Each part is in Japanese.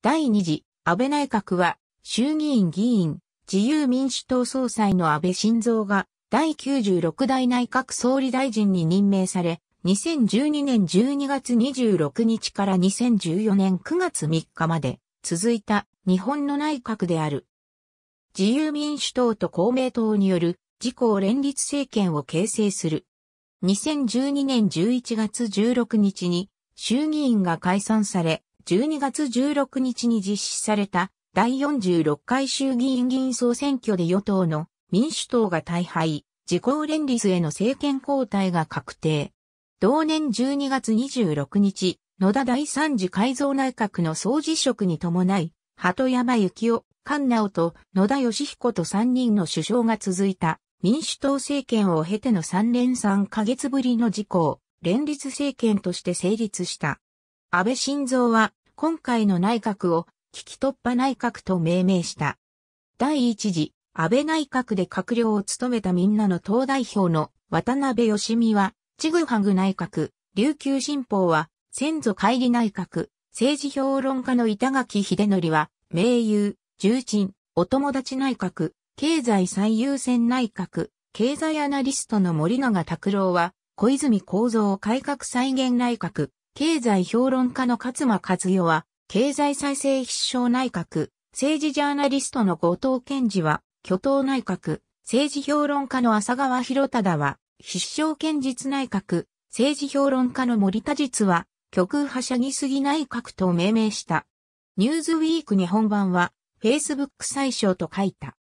第2次安倍内閣は衆議院議員自由民主党総裁の安倍晋三が第96代内閣総理大臣に任命され2012年12月26日から2014年9月3日まで続いた日本の内閣である。自由民主党と公明党による自公連立政権を形成する。2012年11月16日に衆議院が解散され、12月16日に実施された第46回衆議院議員総選挙で与党の民主党が大敗、自公連立への政権交代が確定。同年12月26日、野田第三次改造内閣の総辞職に伴い、鳩山幸夫、菅直と野田義彦と3人の首相が続いた民主党政権を経ての3連3ヶ月ぶりの自公連立政権として成立した。安倍晋三は今回の内閣を危機突破内閣と命名した。第一次、安倍内閣で閣僚を務めたみんなの党代表の渡辺義美は、ちぐはぐ内閣、琉球新報は、先祖帰り内閣、政治評論家の板垣秀則は、名優、重鎮、お友達内閣、経済最優先内閣、経済アナリストの森永卓郎は、小泉構造改革再現内閣、経済評論家の勝間和代は、経済再生必勝内閣、政治ジャーナリストの後藤健二は、挙党内閣、政治評論家の浅川博忠は、必勝堅実内閣、政治評論家の森田実は、極右派社ぎすぎ内閣と命名した。ニューズウィーク日本版は、Facebook 最小と書いた。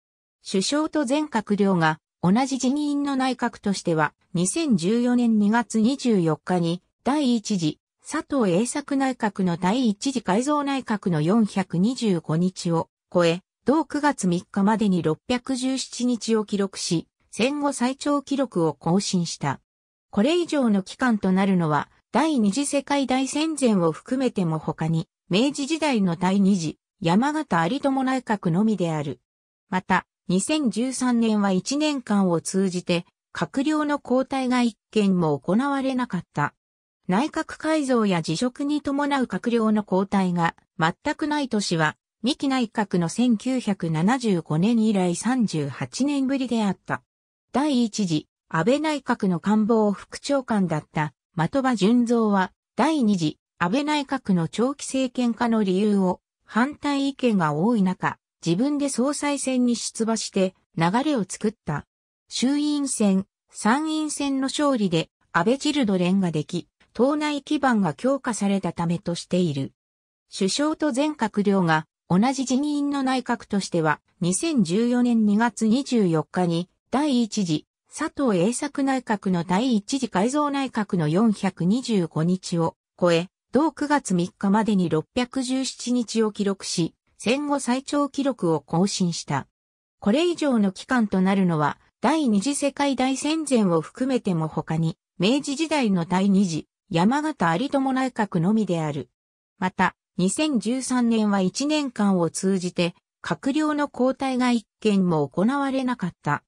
首相と全閣僚が同じ辞任の内閣としては、2014年2月24日に第1次佐藤栄作内閣の第一次改造内閣の425日を超え、同9月3日までに617日を記録し、戦後最長記録を更新した。これ以上の期間となるのは、第二次世界大戦前を含めても他に、明治時代の第二次、山形有友内閣のみである。また、2013年は1年間を通じて、閣僚の交代が一件も行われなかった。内閣改造や辞職に伴う閣僚の交代が全くない年は、三期内閣の1975年以来38年ぶりであった。第一次、安倍内閣の官房副長官だった的場順三は、第二次、安倍内閣の長期政権化の理由を反対意見が多い中、自分で総裁選に出馬して流れを作った。衆院選、参院選の勝利で安倍チルドレンができ、党内基盤が強化されたためとしている。首相と全閣僚が同じ辞任の内閣としては2014年2月24日に第1次佐藤栄作内閣の第1次改造内閣の425日を超え、同9月3日までに617日を記録し、戦後最長記録を更新した。これ以上の期間となるのは、第二次世界大戦前を含めても他に、明治時代の第二次山形有友内閣のみである。また、2013年は1年間を通じて、閣僚の交代が一件も行われなかった。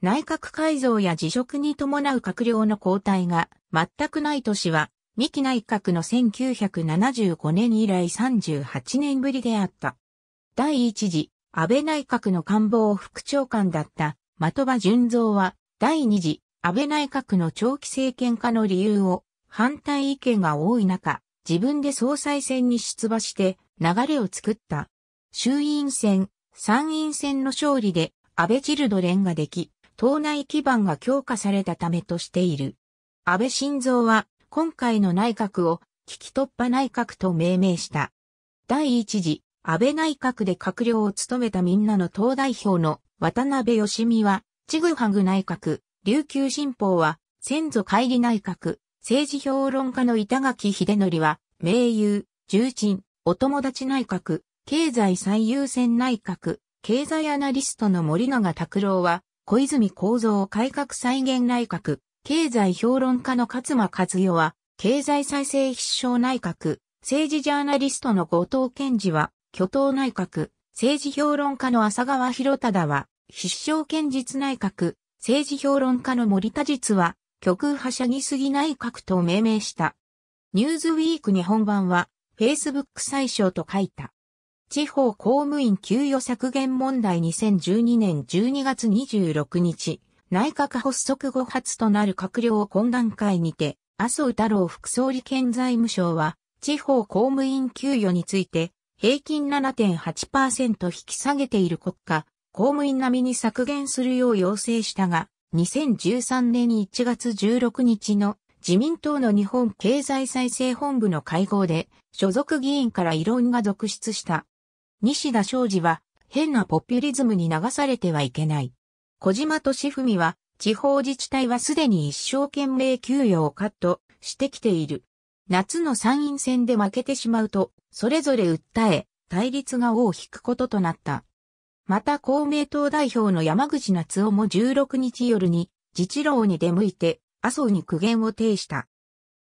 内閣改造や辞職に伴う閣僚の交代が全くない年は、三期内閣の1975年以来38年ぶりであった。第1次、安倍内閣の官房副長官だった的場順三は、第2次、安倍内閣の長期政権化の理由を、反対意見が多い中、自分で総裁選に出馬して流れを作った。衆院選、参院選の勝利で安倍チルドレンができ、党内基盤が強化されたためとしている。安倍晋三は今回の内閣を危機突破内閣と命名した。第一次安倍内閣で閣僚を務めたみんなの党代表の渡辺義美は、チグハグ内閣、琉球新報は、先祖帰り内閣、政治評論家の板垣秀則は、名優、重鎮、お友達内閣、経済最優先内閣、経済アナリストの森永卓郎は、小泉構造改革再現内閣、経済評論家の勝間和代は、経済再生必勝内閣、政治ジャーナリストの後藤健二は、挙党内閣、政治評論家の浅川博忠は、必勝堅実内閣、政治評論家の森田実は、極右しゃぎすぎ内閣と命名した。ニューズウィーク日本版は、Facebook 最小と書いた。地方公務員給与削減問題2012年12月26日、内閣発足後初となる閣僚懇談会にて、麻生太郎副総理兼財務省は、地方公務員給与について、平均7.8%引き下げている国家、公務員並みに削減するよう要請したが、2013年1月16日の自民党の日本経済再生本部の会合で、所属議員から異論が続出した。西田昌司は、変なポピュリズムに流されてはいけない。小島敏文は、地方自治体はすでに一生懸命給与をカットしてきている。夏の参院選で負けてしまうと、それぞれ訴え、対立が尾を引くこととなった。また公明党代表の山口夏夫も16日夜に、自治労に出向いて、麻生に苦言を呈した。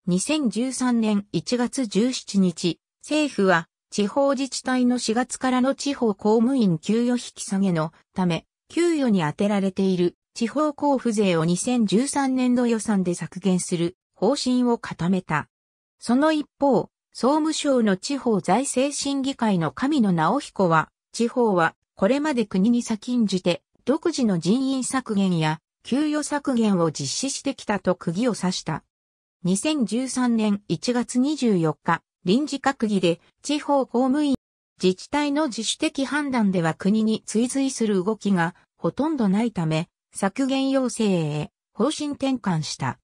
2013年1月17日、政府は地方自治体の4月からの地方公務員給与引き下げのため、給与に充てられている地方交付税を2013年度予算で削減する方針を固めた。その一方、総務省の地方財政審議会の神野直彦は、地方はこれまで国に先んじて、独自の人員削減や給与削減を実施してきたと釘を刺した。2013年1月24日、臨時閣議で地方公務員、自治体の自主的判断では国に追随する動きがほとんどないため、削減要請へ方針転換した。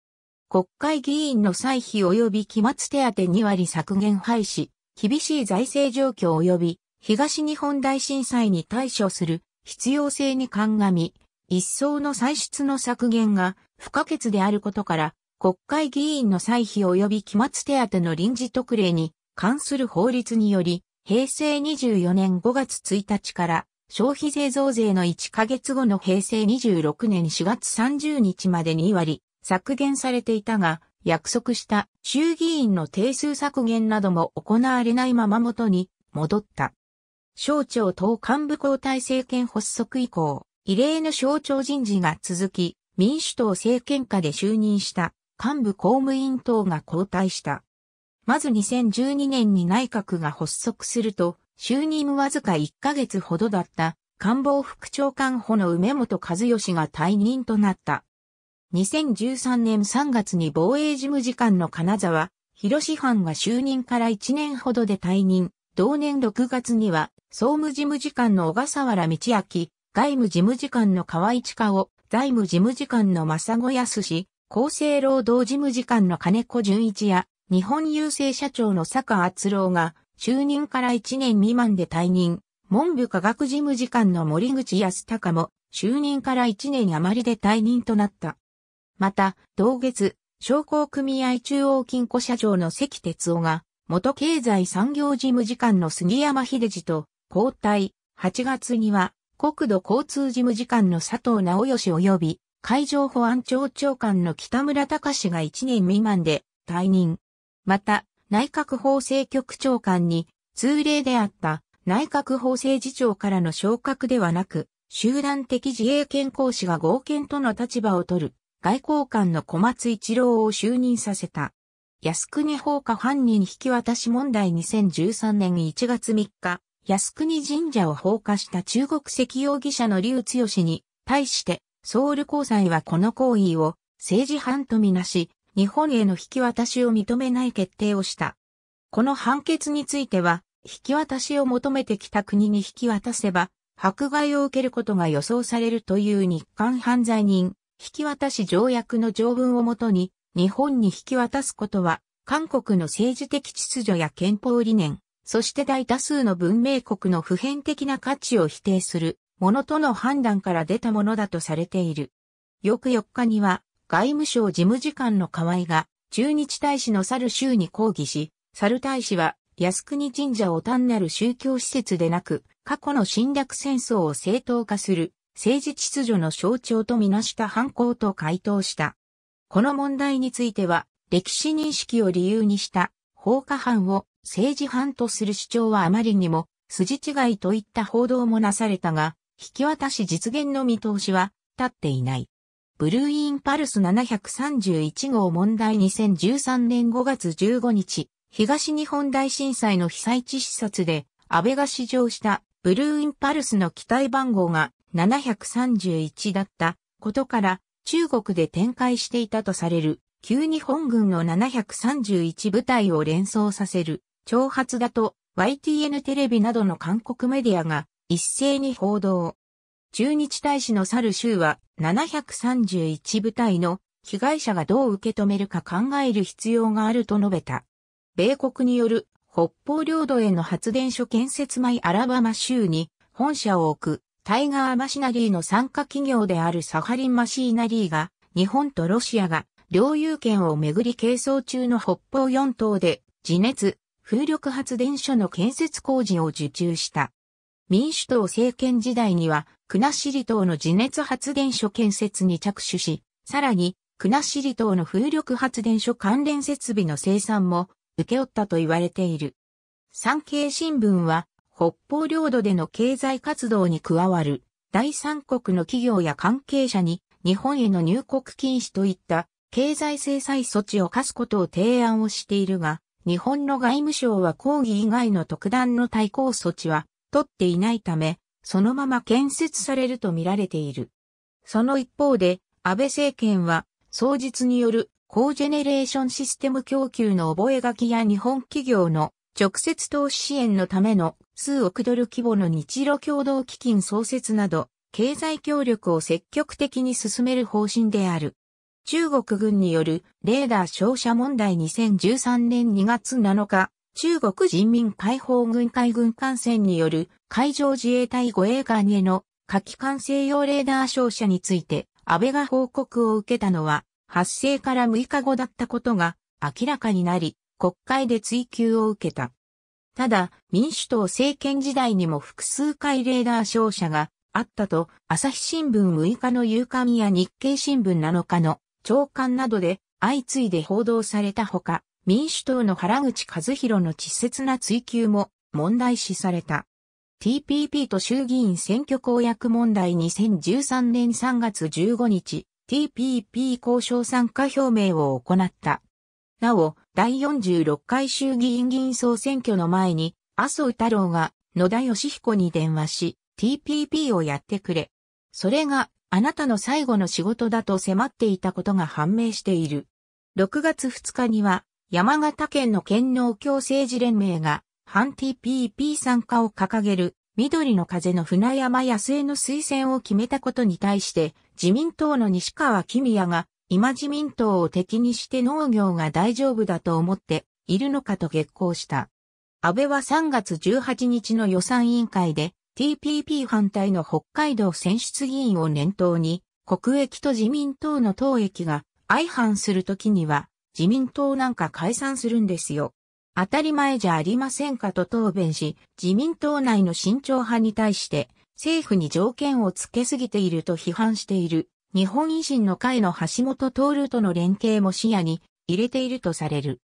国会議員の歳費及び期末手当2割削減廃止、厳しい財政状況及び東日本大震災に対処する必要性に鑑み、一層の歳出の削減が不可欠であることから、国会議員の歳費及び期末手当の臨時特例に関する法律により、平成24年5月1日から消費税増税の1ヶ月後の平成26年4月30日までに2割削減されていたが、約束した衆議院の定数削減なども行われないまま元に戻った。省庁等幹部交代政権発足以降、異例の省庁人事が続き、民主党政権下で就任した幹部公務員等が交代した。まず2012年に内閣が発足すると、就任わずか1ヶ月ほどだった官房副長官補の梅本和義が退任となった。2013年3月に防衛事務次官の金沢、広志藩が就任から1年ほどで退任、同年6月には、総務事務次官の小笠原道明、外務事務次官の河合千佳夫、財務事務次官の正子康氏、厚生労働事務次官の金子淳一や、日本郵政社長の坂厚郎が、就任から1年未満で退任、文部科学事務次官の森口康隆も、就任から1年余りで退任となった。また、同月、商工組合中央金庫社長の関哲夫が、元経済産業事務次官の杉山秀次と交代、8月には国土交通事務次官の佐藤直義及び海上保安庁長官の北村隆史が1年未満で退任。また、内閣法制局長官に通例であった内閣法制次長からの昇格ではなく、集団的自衛権行使が合憲との立場を取る外交官の小松一郎を就任させた。靖国放火犯人引き渡し問題2013年1月3日、靖国神社を放火した中国籍容疑者の劉剛に対して、ソウル高裁はこの行為を政治犯とみなし、日本への引き渡しを認めない決定をした。この判決については、引き渡しを求めてきた国に引き渡せば、迫害を受けることが予想されるという日韓犯罪人、引き渡し条約の条文をもとに、日本に引き渡すことは、韓国の政治的秩序や憲法理念、そして大多数の文明国の普遍的な価値を否定するものとの判断から出たものだとされている。翌4日には、外務省事務次官の河合が、中日大使の猿州に抗議し、猿大使は、靖国神社を単なる宗教施設でなく、過去の侵略戦争を正当化する、政治秩序の象徴とみなした犯行と回答した。この問題については、歴史認識を理由にした放火犯を政治犯とする主張はあまりにも筋違いといった報道もなされたが、引き渡し実現の見通しは立っていない。ブルーインパルス731号問題2013年5月15日、東日本大震災の被災地視察で、安倍が試乗したブルーインパルスの機体番号が731だったことから、中国で展開していたとされる、旧日本軍の731部隊を連想させる、挑発だと YTN テレビなどの韓国メディアが一斉に報道。中日大使の去る州は731部隊の被害者がどう受け止めるか考える必要があると述べた。米国による北方領土への発電所建設前アラバマ州に本社を置くタイガーマシナリーの参加企業であるサハリンマシーナリーが、日本とロシアが領有権をめぐり係争中の北方四島で、地熱、風力発電所の建設工事を受注した。民主党政権時代には、クナシリ島の地熱発電所建設に着手し、さらに、クナシリ島の風力発電所関連設備の生産も、請け負ったと言われている。産経新聞は、北方領土での経済活動に加わる第三国の企業や関係者に日本への入国禁止といった経済制裁措置を課すことを提案をしているが、日本の外務省は抗議以外の特段の対抗措置は取っていないため、そのまま建設されると見られている。その一方で、安倍政権は、双実による高ジェネレーションシステム供給の覚書や日本企業の直接投資支援のための数億ドル規模の日露共同基金創設など、経済協力を積極的に進める方針である。中国軍によるレーダー照射問題2013年2月7日、中国人民解放軍海軍艦船による海上自衛隊護衛艦への火器管制用レーダー照射について、安倍が報告を受けたのは、発生から6日後だったことが明らかになり、国会で追及を受けた。ただ、民主党政権時代にも複数回レーダー照射があったと、朝日新聞6日の夕刊や日経新聞7日の長官などで相次いで報道されたほか、民主党の原口和弘の稚拙な追及も問題視された。TPP と衆議院選挙公約問題2013年3月15日、TPP 交渉参加表明を行った。なお、第46回衆議院議員総選挙の前に、麻生太郎が野田義彦に電話し、TPP をやってくれ。それがあなたの最後の仕事だと迫っていたことが判明している。6月2日には山形県の県農協政治連盟が反 TPP 参加を掲げる緑の風の船山康江の推薦を決めたことに対して自民党の西川君也が今自民党を敵にして農業が大丈夫だと思っているのかと激高した。安倍は3月18日の予算委員会で TPP 反対の北海道選出議員を念頭に国益と自民党の党益が相反するときには自民党なんか解散するんですよ。当たり前じゃありませんかと答弁し、自民党内の慎重派に対して政府に条件をつけすぎていると批判している。日本維新の会の橋本徹との連携も視野に入れているとされる。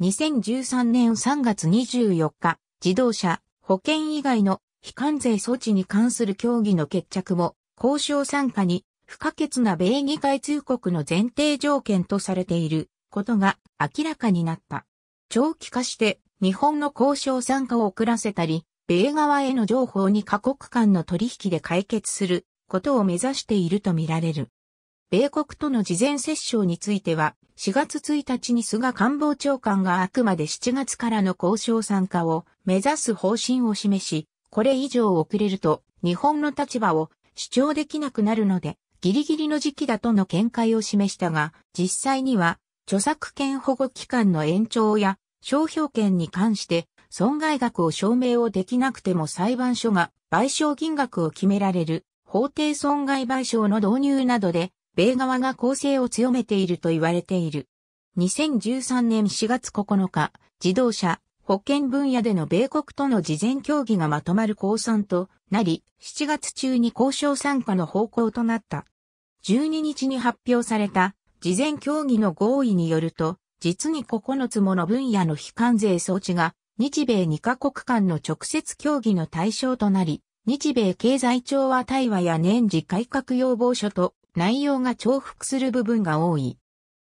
2013年3月24日、自動車、保険以外の非関税措置に関する協議の決着も、交渉参加に不可欠な米議会通告の前提条件とされていることが明らかになった。長期化して日本の交渉参加を遅らせたり、米側への情報に過酷間の取引で解決することを目指しているとみられる。米国との事前折衝については、4月1日に菅官房長官があくまで7月からの交渉参加を目指す方針を示し、これ以上遅れると日本の立場を主張できなくなるので、ギリギリの時期だとの見解を示したが、実際には著作権保護期間の延長や商標権に関して損害額を証明をできなくても裁判所が賠償金額を決められる法定損害賠償の導入などで、米側が攻勢を強めていると言われている。2013年4月9日、自動車、保険分野での米国との事前協議がまとまる公算となり、7月中に交渉参加の方向となった。12日に発表された事前協議の合意によると、実に9つもの分野の非関税装置が日米2カ国間の直接協議の対象となり、日米経済調和対話や年次改革要望書と内容が重複する部分が多い。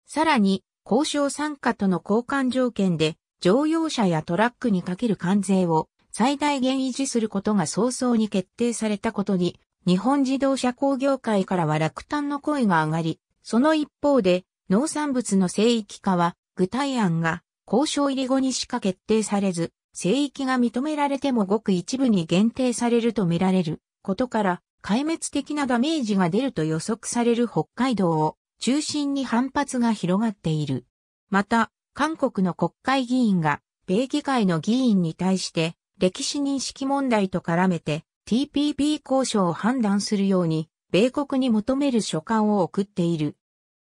さらに、交渉参加との交換条件で、乗用車やトラックにかける関税を最大限維持することが早々に決定されたことに、日本自動車工業界からは落胆の声が上がり、その一方で、農産物の生域化は具体案が交渉入り後にしか決定されず、聖域が認められてもごく一部に限定されると見られることから、壊滅的なダメージが出ると予測される北海道を中心に反発が広がっている。また、韓国の国会議員が、米議会の議員に対して、歴史認識問題と絡めて、TPP 交渉を判断するように、米国に求める書簡を送っている。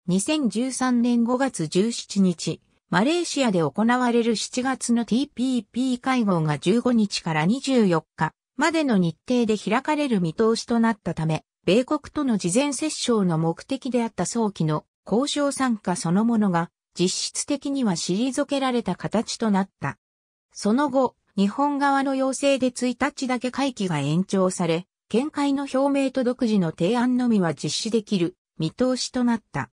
2013年5月17日、マレーシアで行われる7月の TPP 会合が15日から24日までの日程で開かれる見通しとなったため、米国との事前折衝の目的であった早期の交渉参加そのものが実質的には退けられた形となった。その後、日本側の要請で1日だけ会期が延長され、見解の表明と独自の提案のみは実施できる見通しとなった。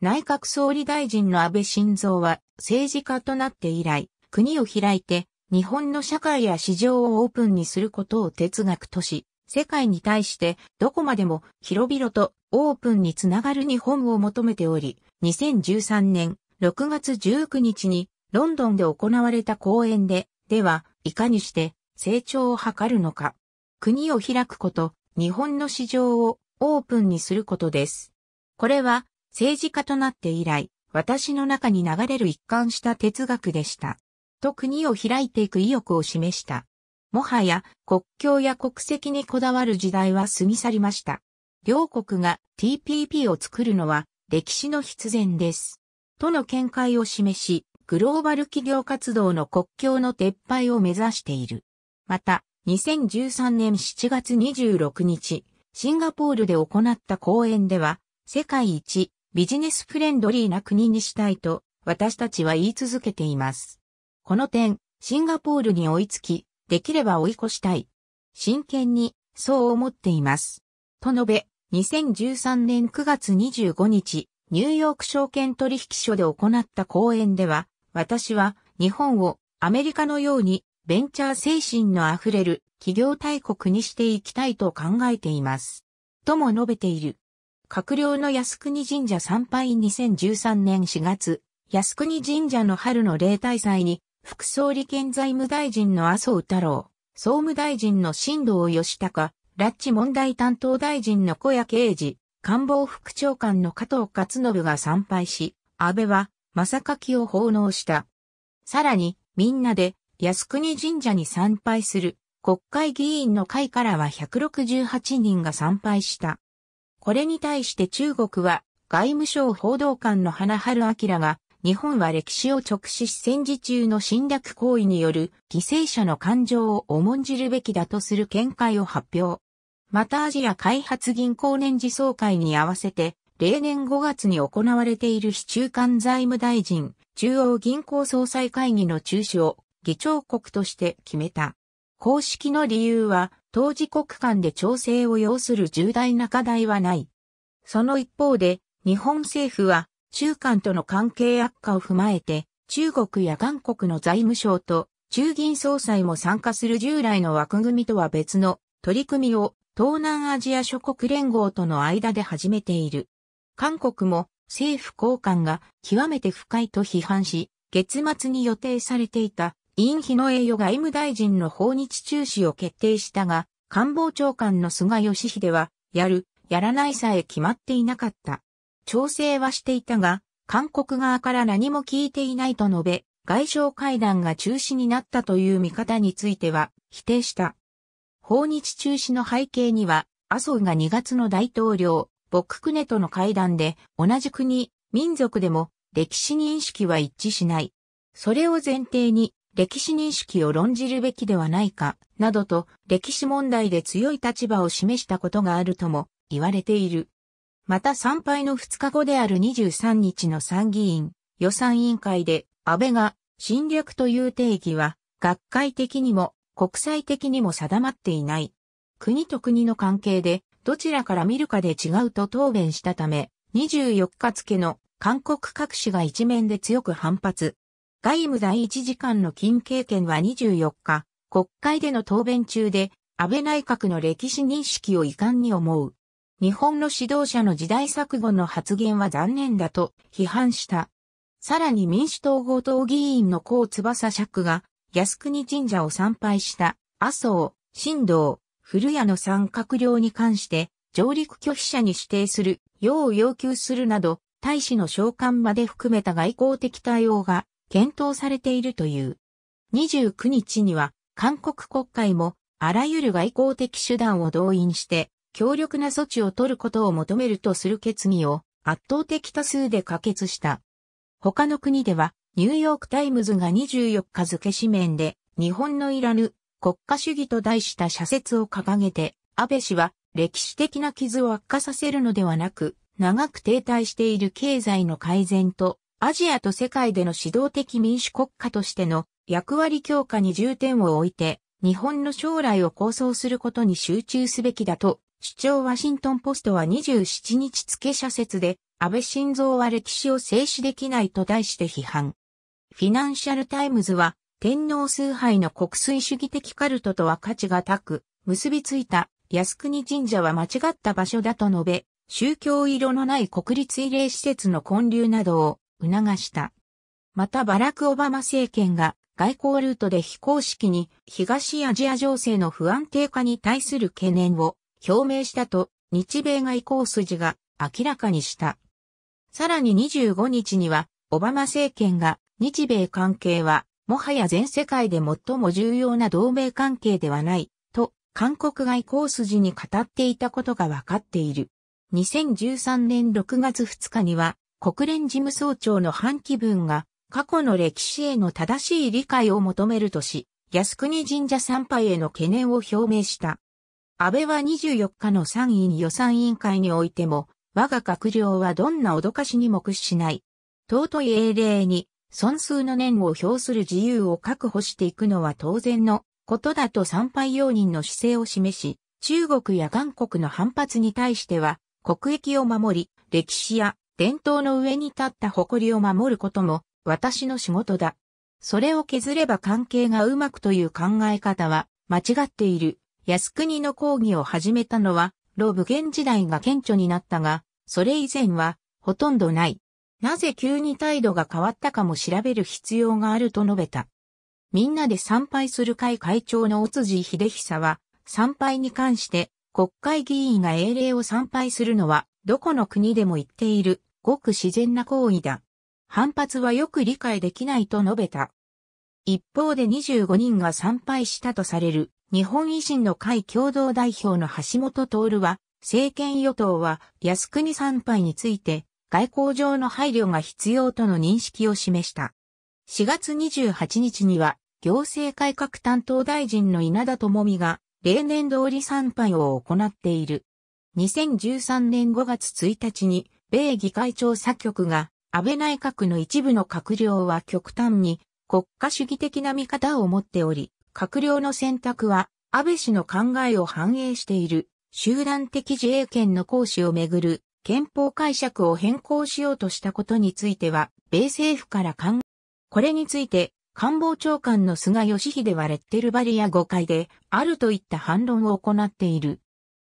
内閣総理大臣の安倍晋三は政治家となって以来、国を開いて日本の社会や市場をオープンにすることを哲学とし、世界に対してどこまでも広々とオープンにつながる日本を求めており、2013年6月19日にロンドンで行われた講演で、ではいかにして成長を図るのか。国を開くこと、日本の市場をオープンにすることです。これは政治家となって以来、私の中に流れる一貫した哲学でした。と国を開いていく意欲を示した。もはや国境や国籍にこだわる時代は過ぎ去りました。両国が TPP を作るのは歴史の必然です。との見解を示し、グローバル企業活動の国境の撤廃を目指している。また、2013年7月26日、シンガポールで行った講演では、世界一ビジネスフレンドリーな国にしたいと私たちは言い続けています。この点、シンガポールに追いつき、できれば追い越したい。真剣に、そう思っています。と述べ、2013年9月25日、ニューヨーク証券取引所で行った講演では、私は日本をアメリカのようにベンチャー精神の溢れる企業大国にしていきたいと考えています。とも述べている。閣僚の靖国神社参拝2013年4月、靖国神社の春の例大祭に、副総理兼財務大臣の麻生太郎、総務大臣の新藤義孝、拉致問題担当大臣の小谷慶二、官房副長官の加藤勝信が参拝し、安倍は、正垣を奉納した。さらに、みんなで、靖国神社に参拝する、国会議員の会からは168人が参拝した。これに対して中国は外務省報道官の花春明が日本は歴史を直視し戦時中の侵略行為による犠牲者の感情を重んじるべきだとする見解を発表。またアジア開発銀行年次総会に合わせて、例年5月に行われている市中間財務大臣、中央銀行総裁会議の中止を議長国として決めた。公式の理由は、当事国間で調整を要する重大な課題はない。その一方で、日本政府は、中間との関係悪化を踏まえて、中国や韓国の財務省と中銀総裁も参加する従来の枠組みとは別の取り組みを東南アジア諸国連合との間で始めている。韓国も政府高官が極めて不快と批判し、月末に予定されていたイン・の栄誉外務大臣の訪日中止を決定したが、官房長官の菅義偉は、やる、やらないさえ決まっていなかった。調整はしていたが、韓国側から何も聞いていないと述べ、外相会談が中止になったという見方については否定した。訪日中止の背景には、麻生が2月の大統領、ボッククネとの会談で、同じ国、民族でも、歴史認識は一致しない。それを前提に、歴史認識を論じるべきではないか、などと歴史問題で強い立場を示したことがあるとも言われている。また参拝の2日後である23日の参議院予算委員会で安倍が侵略という定義は学会的にも国際的にも定まっていない。国と国の関係でどちらから見るかで違うと答弁したため、24日付の韓国各紙が一面で強く反発。外務第一次官の金経験は24日、国会での答弁中で、安倍内閣の歴史認識を遺憾に思う。日本の指導者の時代錯誤の発言は残念だと批判した。さらに民主党合同議員の高翼釈が靖国神社を参拝した麻生、新道、古谷の三閣僚に関して上陸拒否者に指定する要を要求するなど大使の召喚まで含めた外交的対応が検討されているという。29日には、韓国国会も、あらゆる外交的手段を動員して、強力な措置を取ることを求めるとする決議を圧倒的多数で可決した。他の国では、ニューヨークタイムズが24日付紙面で、日本のいらぬ国家主義と題した社説を掲げて、安倍氏は歴史的な傷を悪化させるのではなく、長く停滞している経済の改善とアジアと世界での指導的民主国家としての役割強化に重点を置いて、日本の将来を構想することに集中すべきだと、主張ワシントンポストは27日付社説で、安倍晋三は歴史を静止できないと題して批判。フィナンシャルタイムズは、天皇崇拝の国粋主義的カルトとは価値が高く、結びついた靖国神社は間違った場所だと述べ、宗教色のない国立慰霊施設の建立などを促した。またバラク・オバマ政権が外交ルートで非公式に東アジア情勢の不安定化に対する懸念を表明したと日米外交筋が明らかにした。さらに25日にはオバマ政権が日米関係はもはや全世界で最も重要な同盟関係ではないと韓国外交筋に語っていたことがわかっている。2013年6月2日には国連事務総長の半期文が過去の歴史への正しい理解を求めるとし、靖国神社参拝への懸念を表明した。安倍は24日の参院予算委員会においても、我が閣僚はどんな脅かしにも屈しない。尊い英霊に、尊数の念を表する自由を確保していくのは当然のことだと参拝容認の姿勢を示し、中国や韓国の反発に対しては、国益を守り、歴史や伝統の上に立った誇りを守ることも私の仕事だ。それを削れば関係がうまくという考え方は間違っている。靖国の講義を始めたのは、老武元時代が顕著になったが、それ以前はほとんどない。なぜ急に態度が変わったかも調べる必要があると述べた。みんなで参拝する会会長の尾辻秀久は、参拝に関して国会議員が英霊を参拝するのはどこの国でも言っているごく自然な行為だ。反発はよく理解できないと述べた。一方で25人が参拝したとされる日本維新の会共同代表の橋本徹は、政権与党は靖国参拝について外交上の配慮が必要との認識を示した。4月28日には行政改革担当大臣の稲田智美が例年通り参拝を行っている。2013年5月1日に米議会調査局が安倍内閣の一部の閣僚は極端に国家主義的な見方を持っており、閣僚の選択は安倍氏の考えを反映している集団的自衛権の行使をめぐる憲法解釈を変更しようとしたことについては、米政府から考え、これについて官房長官の菅義偉はレッテルバリア誤解であるといった反論を行っている。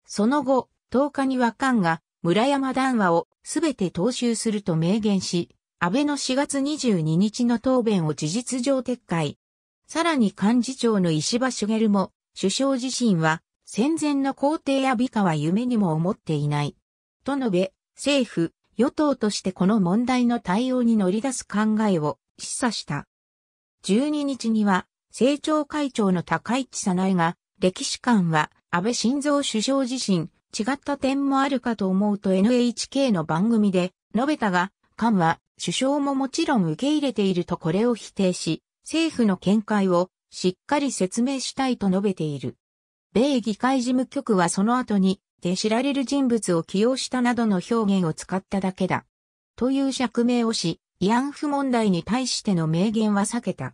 その後、10日には官が村山談話をすべて踏襲すると明言し、安倍の4月22日の答弁を事実上撤回。さらに幹事長の石破茂も、首相自身は、戦前の皇帝や美化は夢にも思っていない。と述べ、政府、与党としてこの問題の対応に乗り出す考えを示唆した。12日には、政調会長の高市さないが、歴史館は安倍晋三首相自身、違った点もあるかと思うと NHK の番組で述べたが、官は首相ももちろん受け入れているとこれを否定し、政府の見解をしっかり説明したいと述べている。米議会事務局はその後に、で知られる人物を起用したなどの表現を使っただけだ。という釈明をし、慰安婦問題に対しての明言は避けた。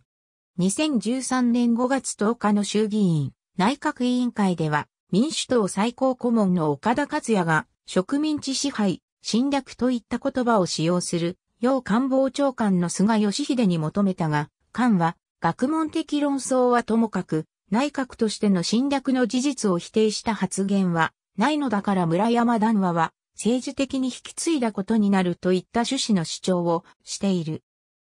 2013年5月10日の衆議院内閣委員会では、民主党最高顧問の岡田克也が植民地支配、侵略といった言葉を使用する、要官房長官の菅義偉に求めたが、官は学問的論争はともかく、内閣としての侵略の事実を否定した発言は、ないのだから村山談話は、政治的に引き継いだことになるといった趣旨の主張をしている。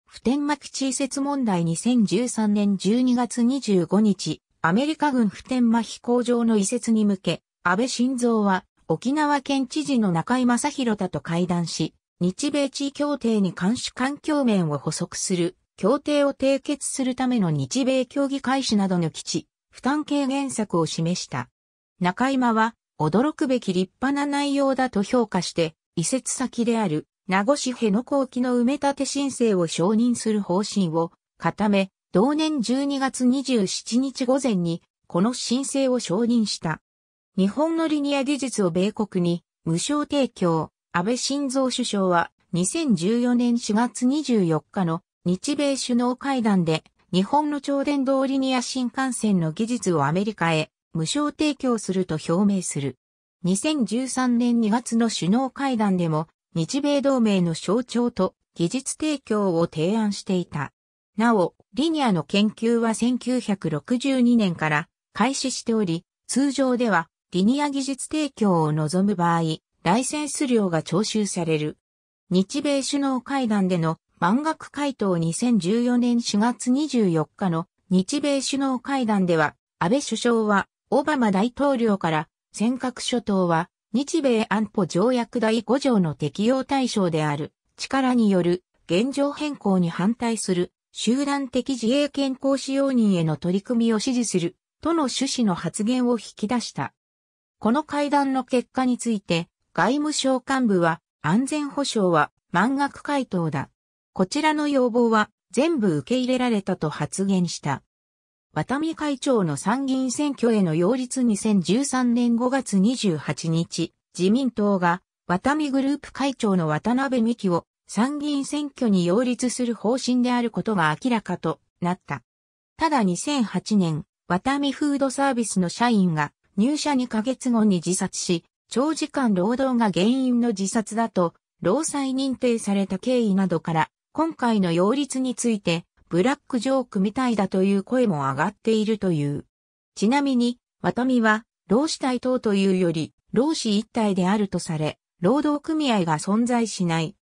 普天間基地移設問題2013年12月25日、アメリカ軍普天間飛行場の移設に向け、安倍晋三は沖縄県知事の中井正広だと会談し、日米地位協定に監視環境面を補足する協定を締結するための日米協議開始などの基地、負担軽減策を示した。中今は、驚くべき立派な内容だと評価して、移設先である名護市辺野古沖の埋め立て申請を承認する方針を固め、同年12月27日午前に、この申請を承認した。日本のリニア技術を米国に無償提供。安倍晋三首相は2014年4月24日の日米首脳会談で日本の超電導リニア新幹線の技術をアメリカへ無償提供すると表明する。2013年2月の首脳会談でも日米同盟の象徴と技術提供を提案していた。なお、リニアの研究は1962年から開始しており、通常ではリニア技術提供を望む場合、ライセンス料が徴収される。日米首脳会談での満額回答2014年4月24日の日米首脳会談では、安倍首相はオバマ大統領から尖閣諸島は日米安保条約第5条の適用対象である力による現状変更に反対する集団的自衛権行使容認への取り組みを支持する、との趣旨の発言を引き出した。この会談の結果について、外務省幹部は、安全保障は満額回答だ。こちらの要望は全部受け入れられたと発言した。渡見会長の参議院選挙への擁立2013年5月28日、自民党が渡見グループ会長の渡辺美希を参議院選挙に擁立する方針であることが明らかとなった。ただ2008年、ワタミフードサービスの社員が入社2ヶ月後に自殺し、長時間労働が原因の自殺だと、労災認定された経緯などから、今回の擁立について、ブラックジョークみたいだという声も上がっているという。ちなみに、ワタミは、労使対等というより、労使一体であるとされ、労働組合が存在しない、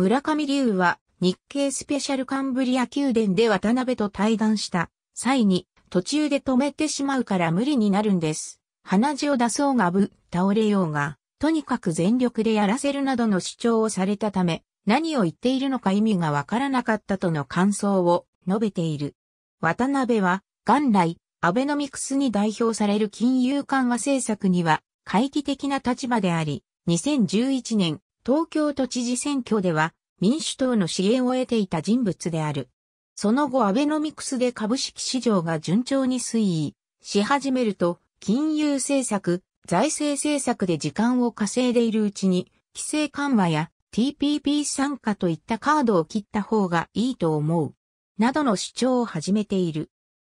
村上龍は日経スペシャルカンブリア宮殿で渡辺と対談した際に途中で止めてしまうから無理になるんです。鼻血を出そうがぶ、倒れようが、とにかく全力でやらせるなどの主張をされたため、何を言っているのか意味がわからなかったとの感想を述べている。渡辺は、元来、アベノミクスに代表される金融緩和政策には、懐疑的な立場であり、2011年、東京都知事選挙では民主党の支援を得ていた人物である。その後アベノミクスで株式市場が順調に推移し始めると、金融政策、財政政策で時間を稼いでいるうちに、規制緩和や TPP 参加といったカードを切った方がいいと思う。などの主張を始めている。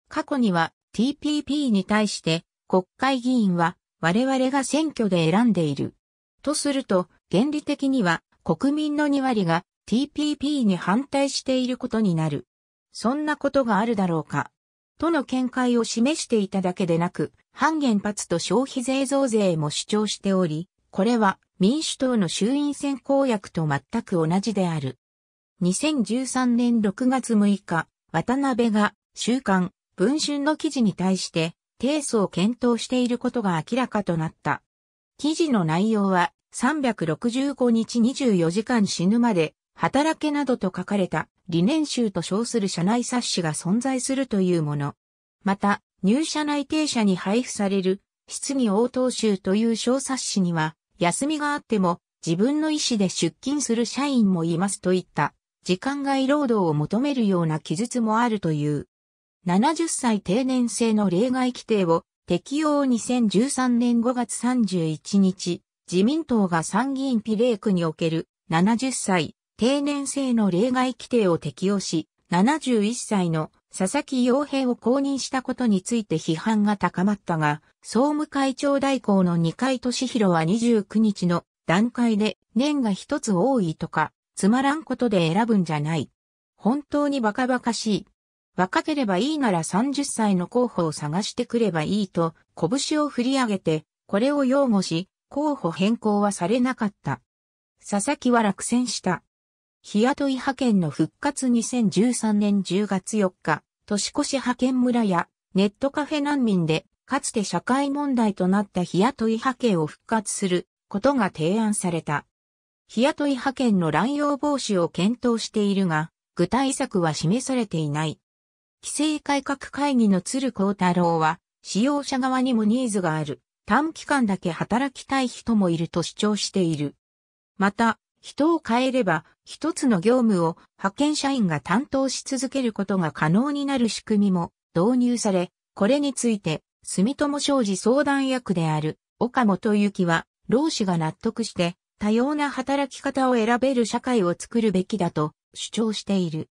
過去には TPP に対して国会議員は我々が選挙で選んでいる。とすると原理的には国民の2割が TPP に反対していることになる。そんなことがあるだろうか。との見解を示していただけでなく、反原発と消費税増税も主張しており、これは民主党の衆院選公約と全く同じである。2013年6月6日、渡辺が週刊文春の記事に対して提訴を検討していることが明らかとなった。記事の内容は365日24時間死ぬまで働けなどと書かれた理念集と称する社内冊子が存在するというもの。また、入社内定者に配布される質疑応答集という小冊子には、休みがあっても自分の意思で出勤する社員もいますといった時間外労働を求めるような記述もあるという。70歳定年制の例外規定を適用2013年5月31日自民党が参議院比例区における70歳定年制の例外規定を適用し、71歳の佐々木洋平を公認したことについて批判が高まったが、総務会長代行の二階俊博は29日の段階で年が一つ多いとか、つまらんことで選ぶんじゃない。本当にバカバカしい。若ければいいなら30歳の候補を探してくればいいと、拳を振り上げて、これを擁護し、候補変更はされなかった。佐々木は落選した。日雇い派遣の復活2013年10月4日、年越し派遣村やネットカフェ難民で、かつて社会問題となった日雇い派遣を復活することが提案された。日雇い派遣の乱用防止を検討しているが、具体策は示されていない。規制改革会議の鶴光太郎は、使用者側にもニーズがある。短期間だけ働きたい人もいると主張している。また、人を変えれば、一つの業務を派遣社員が担当し続けることが可能になる仕組みも導入され、これについて、住友商事相談役である岡本幸は、労使が納得して多様な働き方を選べる社会を作るべきだと主張している。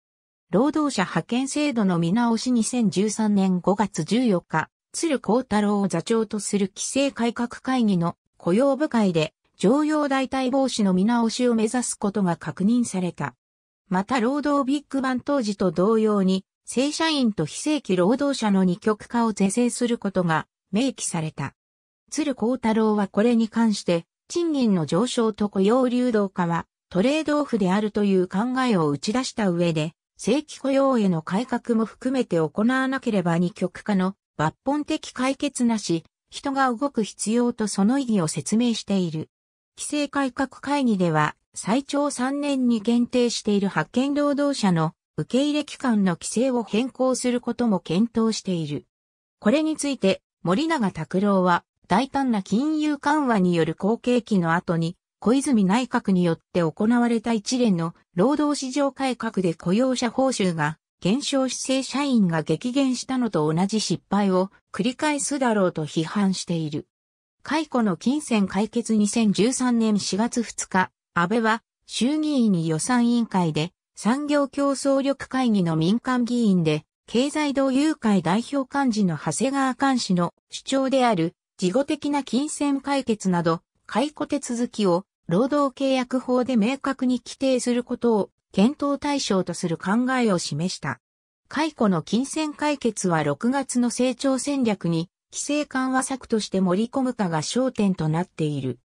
労働者派遣制度の見直し2013年5月14日、鶴光太郎を座長とする規制改革会議の雇用部会で、常用代替防止の見直しを目指すことが確認された。また労働ビッグバン当時と同様に、正社員と非正規労働者の二極化を是正することが明記された。鶴光太郎はこれに関して、賃金の上昇と雇用流動化はトレードオフであるという考えを打ち出した上で、正規雇用への改革も含めて行わなければ二極化の抜本的解決なし、人が動く必要とその意義を説明している。規制改革会議では、最長3年に限定している派遣労働者の受け入れ期間の規制を変更することも検討している。これについて、森永拓郎は、大胆な金融緩和による後継期の後に、小泉内閣によって行われた一連の労働市場改革で雇用者報酬が減少姿勢社員が激減したのと同じ失敗を繰り返すだろうと批判している。解雇の金銭解決2013年4月2日、安倍は衆議院に予算委員会で産業競争力会議の民間議員で経済同友会代表幹事の長谷川幹事の主張である事後的な金銭解決など解雇手続きを労働契約法で明確に規定することを検討対象とする考えを示した。解雇の金銭解決は6月の成長戦略に規制緩和策として盛り込むかが焦点となっている。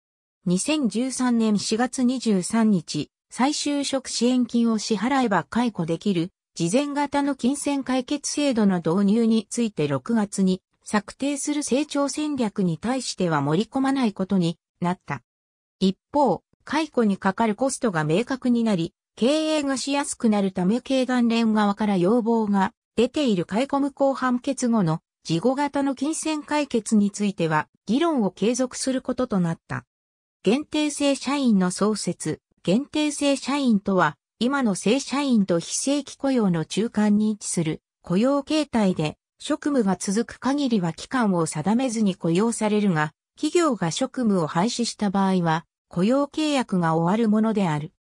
2013年4月23日、再就職支援金を支払えば解雇できる、事前型の金銭解決制度の導入について6月に策定する成長戦略に対しては盛り込まないことになった。一方、解雇にかかるコストが明確になり、経営がしやすくなるため経団連側から要望が出ている買い込む後判決後の事後型の金銭解決については議論を継続することとなった。限定性社員の創設、限定性社員とは今の正社員と非正規雇用の中間に位置する雇用形態で職務が続く限りは期間を定めずに雇用されるが、企業が職務を廃止した場合は雇用契約が終わるものである。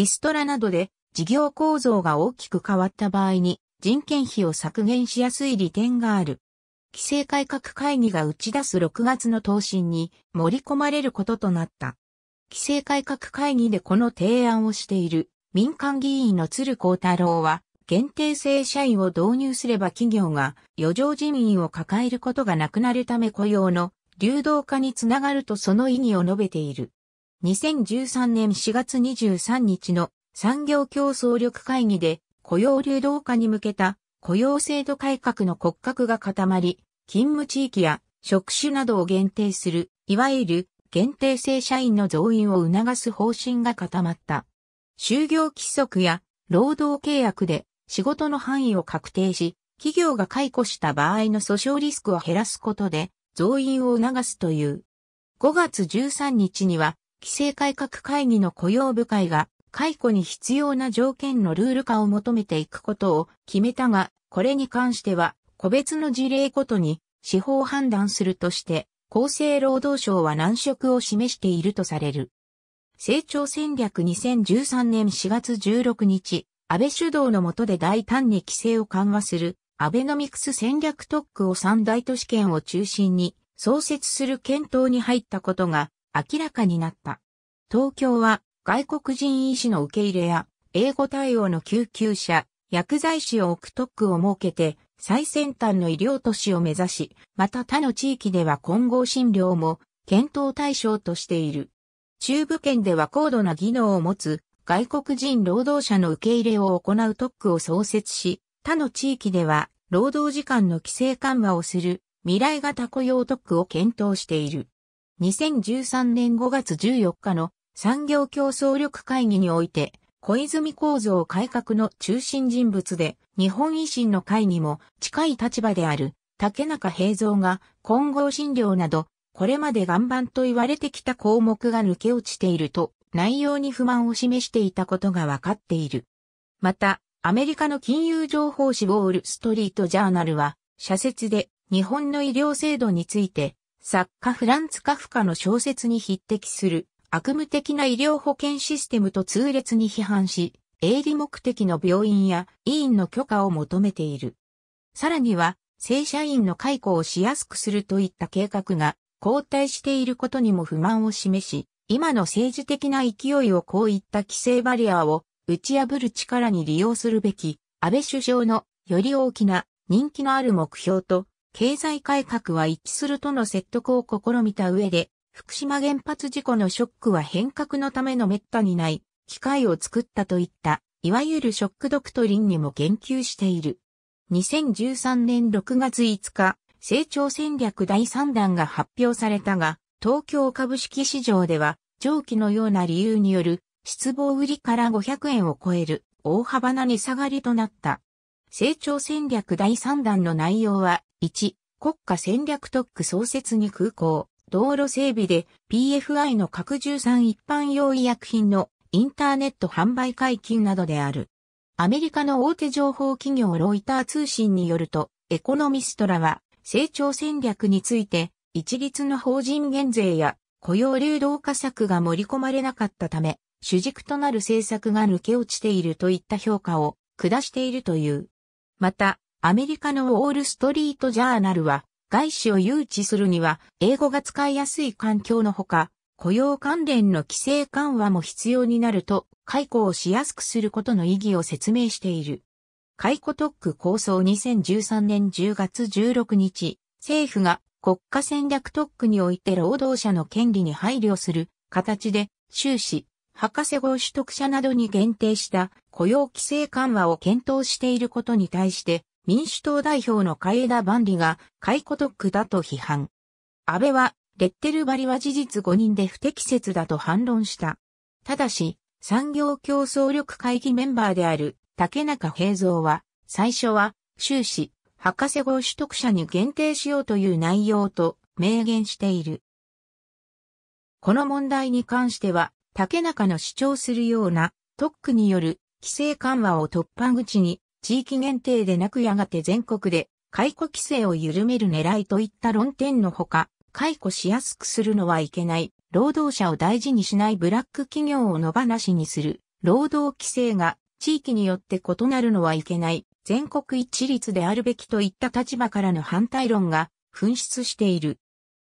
リストラなどで事業構造が大きく変わった場合に人件費を削減しやすい利点がある。規制改革会議が打ち出す6月の答申に盛り込まれることとなった。規制改革会議でこの提案をしている民間議員の鶴光太郎は、限定性社員を導入すれば企業が余剰人員を抱えることがなくなるため雇用の流動化につながるとその意義を述べている。2013年4月23日の産業競争力会議で雇用流動化に向けた雇用制度改革の骨格が固まり、勤務地域や職種などを限定する、いわゆる限定性社員の増員を促す方針が固まった。就業規則や労働契約で仕事の範囲を確定し、企業が解雇した場合の訴訟リスクを減らすことで増員を促すという。5月13日には規制改革会議の雇用部会が解雇に必要な条件のルール化を求めていくことを決めたが、これに関しては個別の事例ごとに司法判断するとして、厚生労働省は難色を示しているとされる。成長戦略2013年4月16日、安倍主導の下で大胆に規制を緩和する、アベノミクス戦略特区を三大都市圏を中心に創設する検討に入ったことが、明らかになった。東京は外国人医師の受け入れや英語対応の救急車、薬剤師を置く特区を設けて最先端の医療都市を目指し、また他の地域では混合診療も検討対象としている。中部圏では高度な技能を持つ外国人労働者の受け入れを行う特区を創設し、他の地域では労働時間の規制緩和をする未来型雇用特区を検討している。2013年5月14日の産業競争力会議において、小泉構造改革の中心人物で、日本維新の会にも近い立場である竹中平蔵が混合診療など、これまで岩盤と言われてきた項目が抜け落ちていると内容に不満を示していたことが分かっている。また、アメリカの金融情報誌ウォール・ストリート・ジャーナルは、社説で日本の医療制度について作家フランツ・カフカの小説に匹敵する悪夢的な医療保険システムと痛烈に批判し、営利目的の病院や医院の許可を求めている。さらには、正社員の解雇をしやすくするといった計画が後退していることにも不満を示し、今の政治的な勢いをこういった規制バリアを打ち破る力に利用するべき、安倍首相のより大きな人気のある目標と経済改革は一致するとの説得を試みた上で、福島原発事故のショックは変革のための滅多にない機会を作ったといった、いわゆるショックドクトリンにも言及している。2013年6月5日、成長戦略第3弾が発表されたが、東京株式市場では、上記のような理由による、失望売りから500円を超える大幅な値下がりとなった。成長戦略第3弾の内容は、1、国家戦略特区創設に空港、道路整備で PFI の拡充産一般用医薬品のインターネット販売解禁などである。アメリカの大手情報企業ロイター通信によると、エコノミストらは、成長戦略について、一律の法人減税や雇用流動化策が盛り込まれなかったため、主軸となる政策が抜け落ちているといった評価を下しているという。また、アメリカのウォールストリートジャーナルは、外資を誘致するには、英語が使いやすい環境のほか、雇用関連の規制緩和も必要になると、解雇をしやすくすることの意義を説明している。解雇特区構想2013年10月16日、政府が国家戦略特区において労働者の権利に配慮する形で、修士、博士号取得者などに限定した雇用規制緩和を検討していることに対して、民主党代表の海江田万里が解雇特区だと批判。安倍は、レッテル貼りは事実誤認で不適切だと反論した。ただし、産業競争力会議メンバーである竹中平蔵は、最初は、終始、博士号取得者に限定しようという内容と明言している。この問題に関しては、竹中の主張するような特区による規制緩和を突破口に、地域限定でなくやがて全国で解雇規制を緩める狙いといった論点のほか、解雇しやすくするのはいけない、労働者を大事にしないブラック企業を野放しにする、労働規制が地域によって異なるのはいけない、全国一律であるべきといった立場からの反対論が紛失している。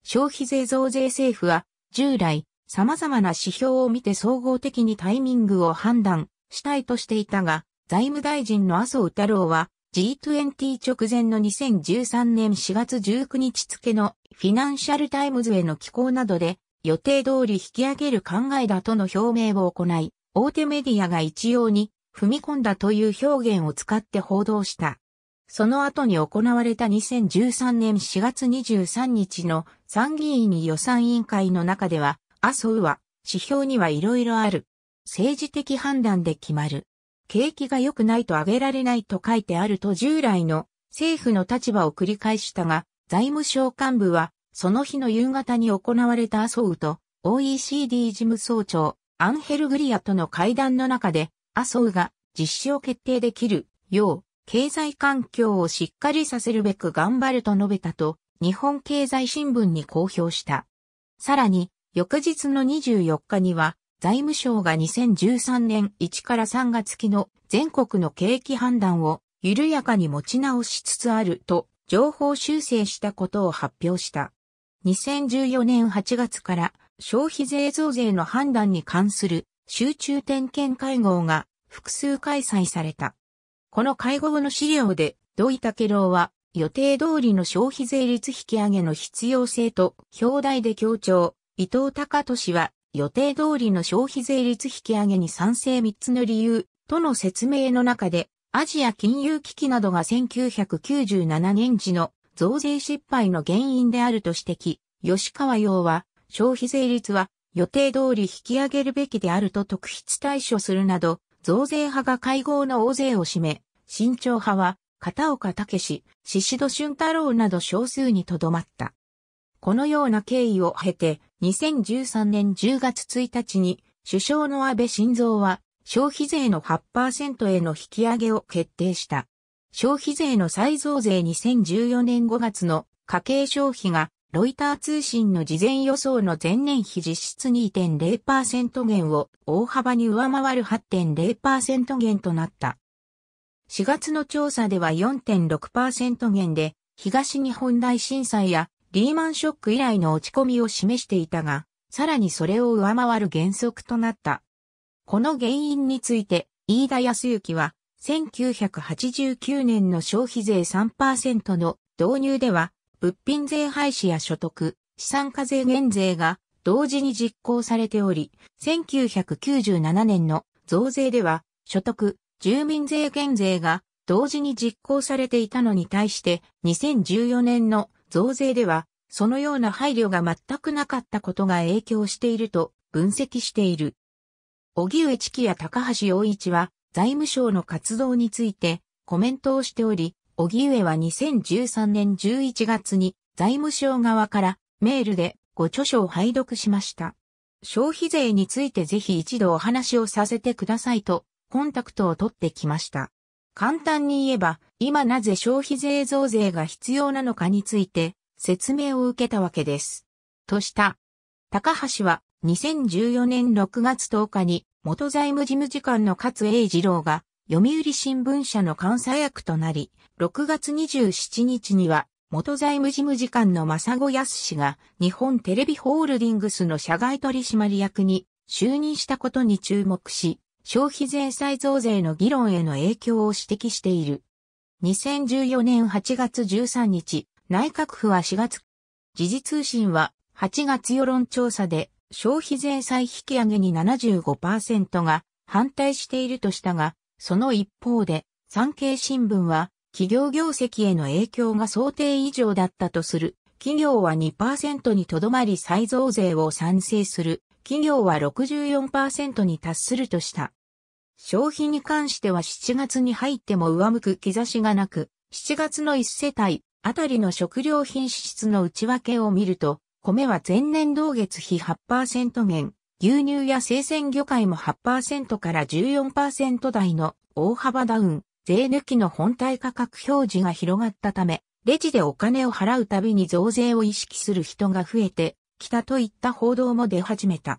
消費税増税政府は従来様々な指標を見て総合的にタイミングを判断したいとしていたが、財務大臣の麻生太郎は G20 直前の2013年4月19日付のフィナンシャルタイムズへの寄稿などで予定通り引き上げる考えだとの表明を行い、大手メディアが一様に踏み込んだという表現を使って報道した。その後に行われた2013年4月23日の参議院予算委員会の中では、麻生は指標にはいろいろある。政治的判断で決まる。景気が良くないと上げられないと書いてあると従来の政府の立場を繰り返したが、財務省幹部は、その日の夕方に行われた麻生と OECD 事務総長アンヘルグリアとの会談の中で、麻生が実施を決定できるよう、経済環境をしっかりさせるべく頑張ると述べたと、日本経済新聞に公表した。さらに、翌日の24日には、財務省が2013年1から3月期の全国の景気判断を緩やかに持ち直しつつあると情報修正したことを発表した。2014年8月から消費税増税の判断に関する集中点検会合が複数開催された。この会合の資料で土井武郎は予定通りの消費税率引き上げの必要性と表題で強調、伊藤隆俊は予定通りの消費税率引き上げに賛成3つの理由、との説明の中で、アジア金融危機などが1997年時の増税失敗の原因であると指摘、吉川洋は、消費税率は予定通り引き上げるべきであると特筆対処するなど、増税派が会合の大勢を占め、慎重派は、片岡武史、宍戸俊太郎など少数にとどまった。このような経緯を経て、2013年10月1日に首相の安倍晋三は消費税の8%への引き上げを決定した。消費税の再増税2014年5月の家計消費がロイター通信の事前予想の前年比実質2.0%減を大幅に上回る8.0%減となった。4月の調査では4.6%減で東日本大震災やリーマンショック以来の落ち込みを示していたが、さらにそれを上回る原則となった。この原因について、飯田康之は、1989年の消費税3%の導入では、物品税廃止や所得、資産課税減税が同時に実行されており、1997年の増税では、所得、住民税減税が同時に実行されていたのに対して、2014年の増税では、そのような配慮が全くなかったことが影響していると分析している。荻上チキや高橋洋一は、財務省の活動についてコメントをしており、荻上は2013年11月に財務省側からメールでご著書を拝読しました。消費税についてぜひ一度お話をさせてくださいとコンタクトを取ってきました。簡単に言えば、今なぜ消費税増税が必要なのかについて説明を受けたわけです。とした。高橋は2014年6月10日に元財務事務次官の勝栄二郎が読売新聞社の監査役となり、6月27日には元財務事務次官の正子康氏が日本テレビホールディングスの社外取締役に就任したことに注目し、消費税再増税の議論への影響を指摘している。2014年8月13日、内閣府は4月、時事通信は8月世論調査で消費税再引き上げに75%が反対しているとしたが、その一方で、産経新聞は企業業績への影響が想定以上だったとする。企業は2%にとどまり再増税を賛成する。企業は64%に達するとした。消費に関しては7月に入っても上向く兆しがなく、7月の1世帯あたりの食料品支出の内訳を見ると、米は前年同月比8%減、牛乳や生鮮魚介も8%から14%台の大幅ダウン、税抜きの本体価格表示が広がったため、レジでお金を払うたびに増税を意識する人が増えて、きたといった報道も出始めた。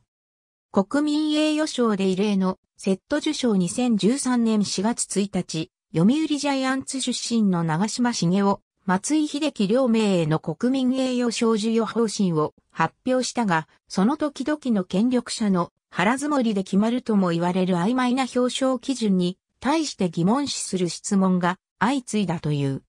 国民栄誉賞で異例のセット受賞2013年4月1日、読売ジャイアンツ出身の長島茂雄、松井秀喜両名への国民栄誉賞授与方針を発表したが、その時々の権力者の腹積もりで決まるとも言われる曖昧な表彰基準に対して疑問視する質問が相次いだという。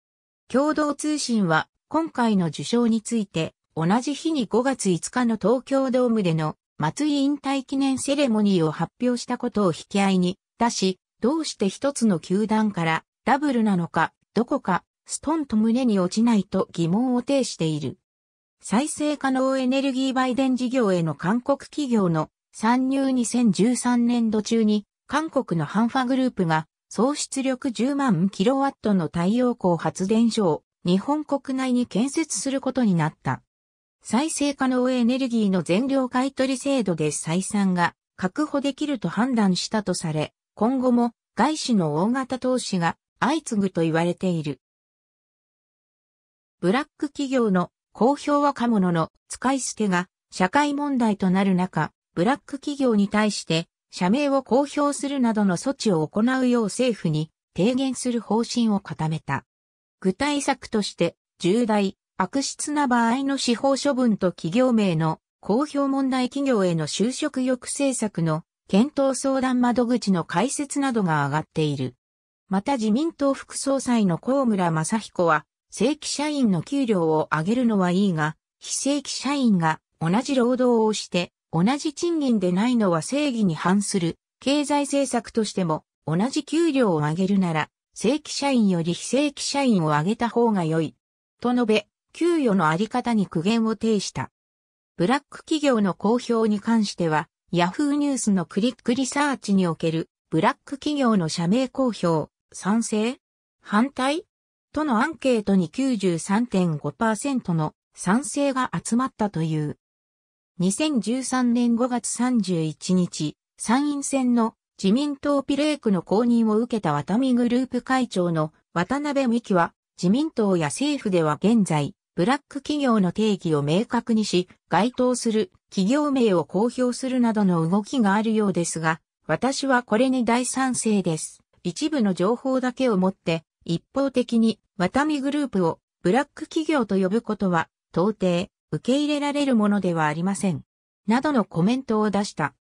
共同通信は今回の受賞について同じ日に5月5日の東京ドームでの松井引退記念セレモニーを発表したことを引き合いに出し、どうして一つの球団からダブルなのか、どこか、ストンと胸に落ちないと疑問を呈している。再生可能エネルギー売電事業への韓国企業の参入2013年度中に、韓国のハンファグループが総出力10万キロワットの太陽光発電所を日本国内に建設することになった。再生可能エネルギーの全量買取制度で採算が確保できると判断したとされ、今後も外資の大型投資が相次ぐと言われている。ブラック企業の公表若者の使い捨てが社会問題となる中、ブラック企業に対して社名を公表するなどの措置を行うよう政府に提言する方針を固めた。具体策として、重大、悪質な場合の司法処分と企業名の公表問題企業への就職抑制策の検討相談窓口の開設などが上がっている。また自民党副総裁の高村正彦は、正規社員の給料を上げるのはいいが、非正規社員が同じ労働をして同じ賃金でないのは正義に反する経済政策としても同じ給料を上げるなら正規社員より非正規社員を上げた方が良い。と述べ、給与のあり方に苦言を呈した。ブラック企業の公表に関しては、ヤフーニュースのクリックリサーチにおける、ブラック企業の社名公表、賛成反対とのアンケートに93.5%の賛成が集まったという。2013年5月31日、参院選の自民党ピレークの公認を受けたワタミグループ会長の渡辺美希は、自民党や政府では現在、ブラック企業の定義を明確にし、該当する企業名を公表するなどの動きがあるようですが、私はこれに大賛成です。一部の情報だけをもって、一方的に、ワタミグループをブラック企業と呼ぶことは、到底、受け入れられるものではありません。などのコメントを出した。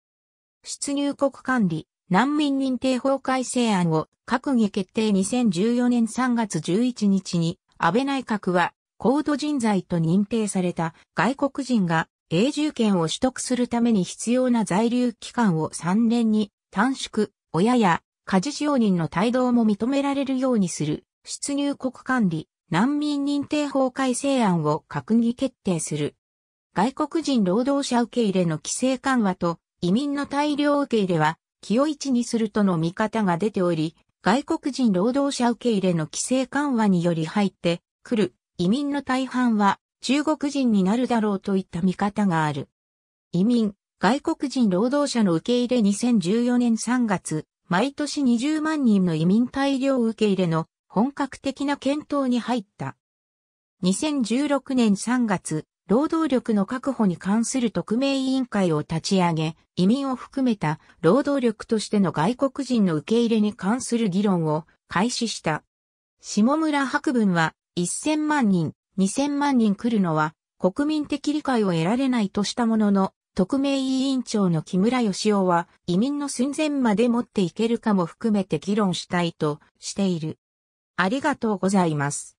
出入国管理、難民認定法改正案を閣議決定2014年3月11日に、安倍内閣は高度人材と認定された外国人が永住権を取得するために必要な在留期間を3年に短縮、親や家事使用人の帯同も認められるようにする出入国管理難民認定法改正案を閣議決定する。外国人労働者受け入れの規制緩和と移民の大量受け入れは、気を一にするとの見方が出ており、外国人労働者受け入れの規制緩和により入ってくる移民の大半は中国人になるだろうといった見方がある。移民、外国人労働者の受け入れ2014年3月、毎年20万人の移民大量受け入れの本格的な検討に入った。2016年3月、労働力の確保に関する特命委員会を立ち上げ、移民を含めた労働力としての外国人の受け入れに関する議論を開始した。下村博文は1000万人、2000万人来るのは国民的理解を得られないとしたものの、特命委員長の木村義夫は移民の寸前まで持っていけるかも含めて議論したいとしている。ありがとうございます。